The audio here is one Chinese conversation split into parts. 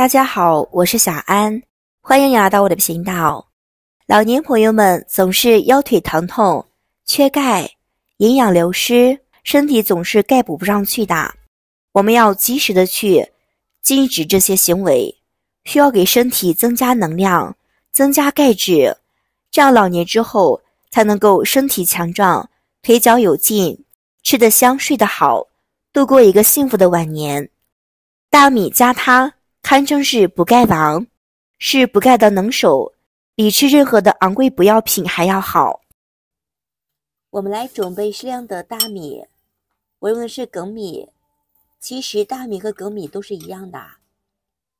大家好，我是小安，欢迎你来到我的频道。老年朋友们总是腰腿疼痛、缺钙、营养流失，身体总是钙补不上去的。我们要及时的去禁止这些行为，需要给身体增加能量、增加钙质，这样老年之后才能够身体强壮、腿脚有劲，吃得香、睡得好，度过一个幸福的晚年。大米加它。堪称是补钙王，是补钙的能手，比吃任何的昂贵补药品还要好。我们来准备适量的大米，我用的是粳米。其实大米和粳米都是一样的，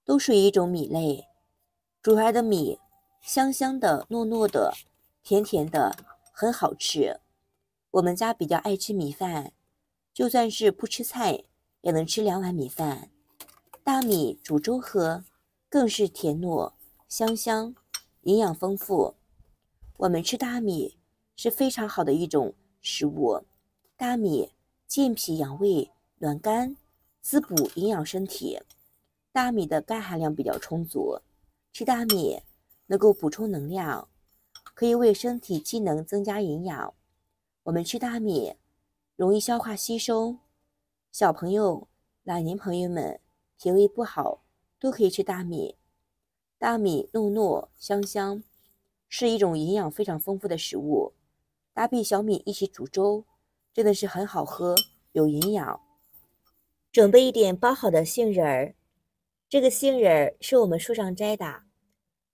都属于一种米类。煮出来的米，香香的、糯糯的、甜甜的，很好吃。我们家比较爱吃米饭，就算是不吃菜，也能吃两碗米饭。大米煮粥喝，更是甜糯香香，营养丰富。我们吃大米是非常好的一种食物。大米健脾养胃、暖肝、滋补、营养身体。大米的钙含量比较充足，吃大米能够补充能量，可以为身体机能增加营养。我们吃大米容易消化吸收，小朋友、老年朋友们。脾胃不好都可以吃大米，大米糯糯香香，是一种营养非常丰富的食物。搭配小米一起煮粥，真的是很好喝，有营养。准备一点剥好的杏仁儿，这个杏仁儿是我们树上摘的，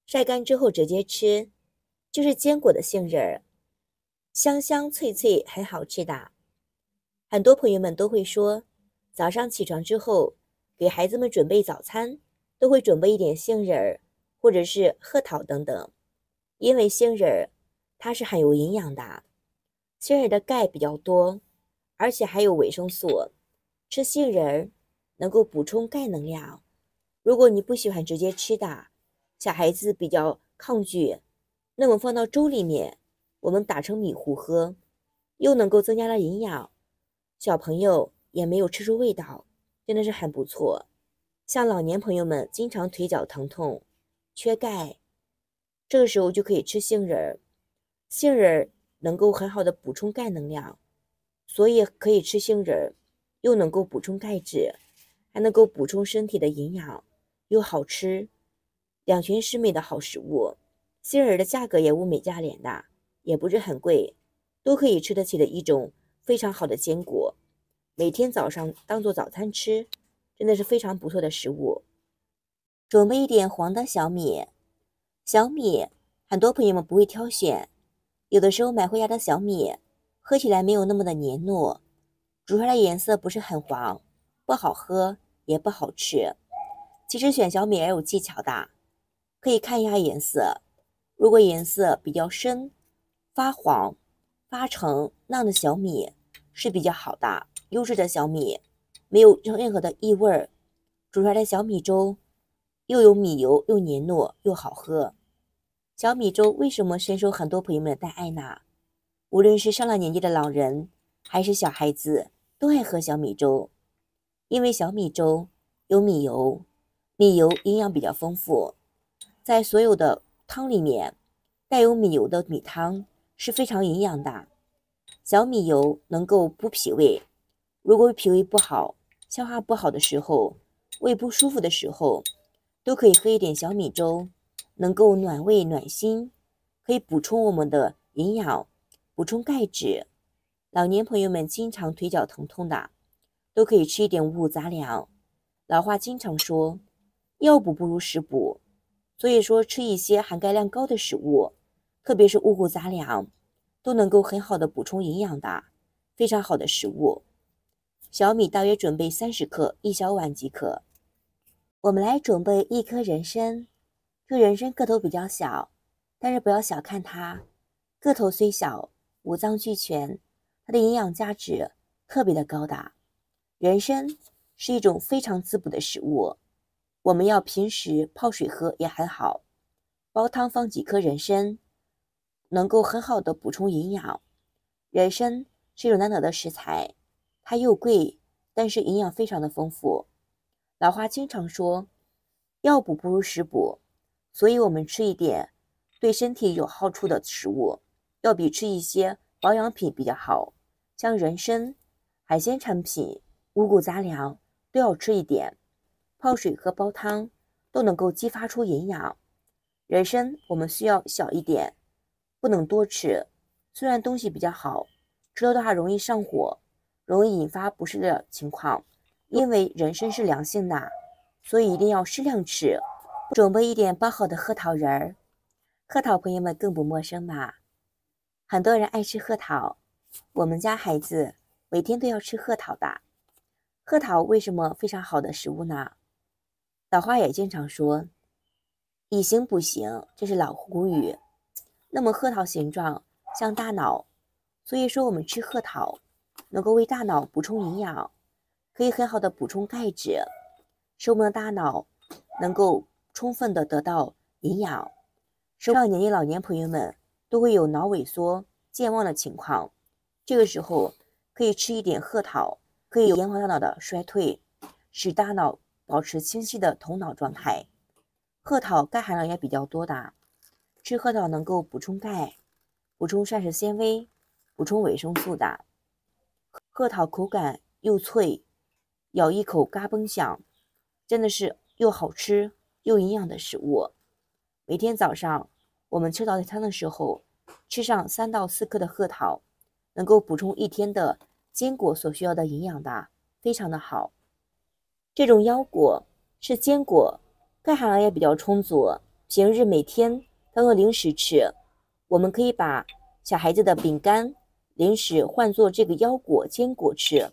晒干之后直接吃，就是坚果的杏仁儿，香香脆脆，很好吃的。很多朋友们都会说，早上起床之后。给孩子们准备早餐，都会准备一点杏仁儿或者是核桃等等，因为杏仁儿它是很有营养的，杏仁的钙比较多，而且还有维生素，吃杏仁儿能够补充钙能量。如果你不喜欢直接吃的，小孩子比较抗拒，那么放到粥里面，我们打成米糊喝，又能够增加了营养，小朋友也没有吃出味道。真的是很不错，像老年朋友们经常腿脚疼痛、缺钙，这个时候就可以吃杏仁儿。杏仁儿能够很好的补充钙能量，所以可以吃杏仁儿，又能够补充钙质，还能够补充身体的营养，又好吃，两全其美的好食物。杏仁儿的价格也物美价廉的，也不是很贵，都可以吃得起的一种非常好的坚果。每天早上当做早餐吃，真的是非常不错的食物。准备一点黄的小米，小米很多朋友们不会挑选，有的时候买回家的小米，喝起来没有那么的黏糯，煮出来颜色不是很黄，不好喝也不好吃。其实选小米也有技巧的，可以看一下颜色，如果颜色比较深，发黄发橙那样的小米是比较好的。优质的小米，没有任何的异味儿，煮出来的小米粥又有米油，又黏糯，又好喝。小米粥为什么深受很多朋友们的爱呢？无论是上了年纪的老人，还是小孩子，都爱喝小米粥，因为小米粥有米油，米油营养比较丰富，在所有的汤里面，带有米油的米汤是非常营养的。小米油能够补脾胃。如果脾胃不好、消化不好的时候，胃不舒服的时候，都可以喝一点小米粥，能够暖胃暖心，可以补充我们的营养，补充钙质。老年朋友们经常腿脚疼痛的，都可以吃一点五谷杂粮。老话经常说，药补不如食补，所以说吃一些含钙量高的食物，特别是五谷杂粮，都能够很好的补充营养的，非常好的食物。小米大约准备三十克，一小碗即可。我们来准备一颗人参，这人参个头比较小，但是不要小看它，个头虽小，五脏俱全，它的营养价值特别的高大。人参是一种非常滋补的食物，我们要平时泡水喝也很好。煲汤放几颗人参，能够很好的补充营养。人参是一种难得的食材。它又贵，但是营养非常的丰富。老花经常说，药补不如食补，所以我们吃一点对身体有好处的食物，要比吃一些保养品比较好。像人参、海鲜产品、五谷杂粮都要吃一点，泡水喝煲汤都能够激发出营养。人参我们需要小一点，不能多吃，虽然东西比较好，吃多的话容易上火。容易引发不适的情况，因为人参是凉性的，所以一定要适量吃。准备一点剥好的核桃仁儿，核桃朋友们更不陌生吧？很多人爱吃核桃，我们家孩子每天都要吃核桃的。核桃为什么非常好的食物呢？老话也经常说“以形补形”，这是老古语。那么核桃形状像大脑，所以说我们吃核桃。能够为大脑补充营养，可以很好的补充钙质，使我们的大脑能够充分的得到营养。上了年纪、老年朋友们都会有脑萎缩、健忘的情况，这个时候可以吃一点核桃，可以延缓大脑的衰退，使大脑保持清晰的头脑状态。核桃钙含量也比较多的，吃核桃能够补充钙、补充膳食纤维、补充维生素的。核桃口感又脆，咬一口嘎嘣响，真的是又好吃又营养的食物。每天早上我们吃早餐的时候，吃上三到四克的核桃，能够补充一天的坚果所需要的营养的，非常的好。这种腰果是坚果，钙含量也比较充足。平日每天当做零食吃，我们可以把小孩子的饼干。零食换做这个腰果坚果吃，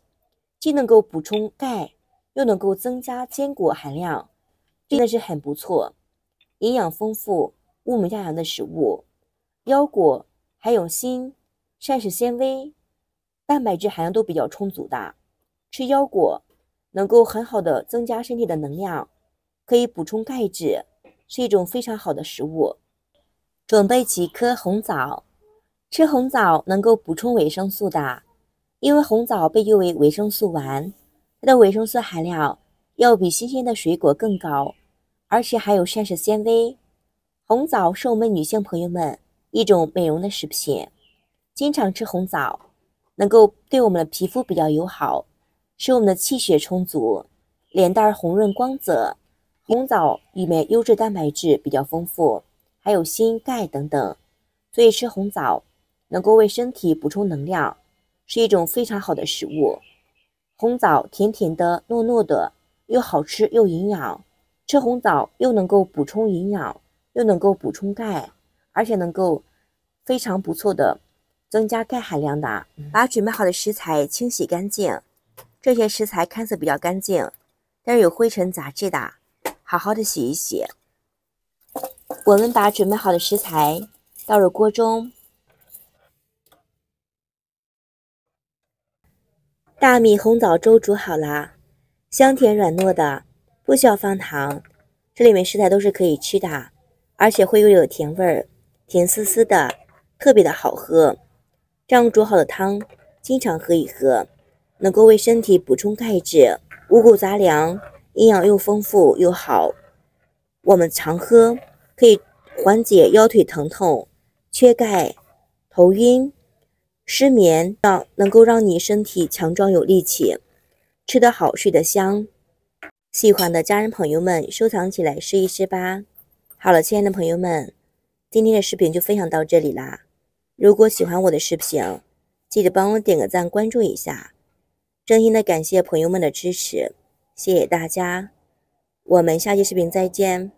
既能够补充钙，又能够增加坚果含量，真的是很不错。营养丰富、物美价廉的食物，腰果还有锌、膳食纤维、蛋白质含量都比较充足的。吃腰果能够很好的增加身体的能量，可以补充钙质，是一种非常好的食物。准备几颗红枣。吃红枣能够补充维生素的，因为红枣被誉为维生素丸，它的维生素含量要比新鲜的水果更高，而且还有膳食纤维。红枣是我们女性朋友们一种美容的食品，经常吃红枣能够对我们的皮肤比较友好，使我们的气血充足，脸蛋红润光泽。红枣里面优质蛋白质比较丰富，还有锌、钙等等，所以吃红枣。能够为身体补充能量，是一种非常好的食物。红枣甜甜的、糯糯的，又好吃又营养。吃红枣又能够补充营养，又能够补充钙，而且能够非常不错的增加钙含量的。把准备好的食材清洗干净，这些食材看似比较干净，但是有灰尘杂质的，好好的洗一洗。我们把准备好的食材倒入锅中。大米红枣粥煮好啦，香甜软糯的，不需要放糖。这里面食材都是可以吃的，而且会又有甜味儿，甜丝丝的，特别的好喝。这样煮好的汤，经常喝一喝，能够为身体补充钙质。五谷杂粮，营养又丰富又好。我们常喝，可以缓解腰腿疼痛、缺钙、头晕。失眠到能够让你身体强壮有力气，吃得好睡得香。喜欢的家人朋友们收藏起来试一试吧。好了，亲爱的朋友们，今天的视频就分享到这里啦。如果喜欢我的视频，记得帮我点个赞、关注一下。真心的感谢朋友们的支持，谢谢大家。我们下期视频再见。